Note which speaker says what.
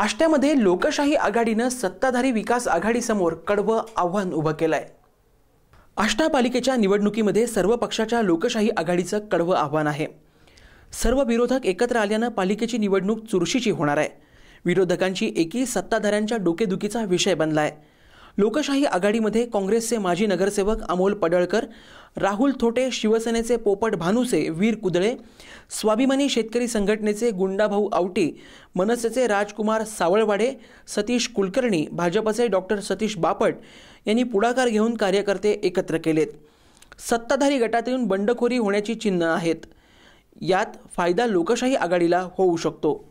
Speaker 1: आष्ट्यामध्ये लोकशाही आघाडीनं सत्ताधारी विकास आघाडीसमोर कडवं आव्हान उभं केलं आहे आष्टा पालिकेच्या निवडणुकीमध्ये सर्व पक्षाच्या लोकशाही आघाडीचं कडवं आव्हान आहे सर्व विरोधक एकत्र आल्यानं पालिकेची निवडणूक चुरशीची होणार आहे विरोधकांची एकी सत्ताधाऱ्यांच्या डोकेदुखीचा विषय बनला आहे लोकशाही आघाडीमध्ये काँग्रेसचे माजी नगरसेवक अमोल पडळकर राहुल थोटे शिवसेनेचे पोपट भानुसे वीर कुदळे स्वाभिमानी शेतकरी संघटनेचे गुंडाभाऊ आवटी मनसेचे राजकुमार सावळवाडे सतीश कुलकर्णी भाजपचे डॉक्टर सतीश बापट यांनी पुढाकार घेऊन कार्यकर्ते एकत्र केलेत सत्ताधारी गटातून बंडखोरी होण्याची चिन्ह आहेत यात फायदा लोकशाही आघाडीला होऊ शकतो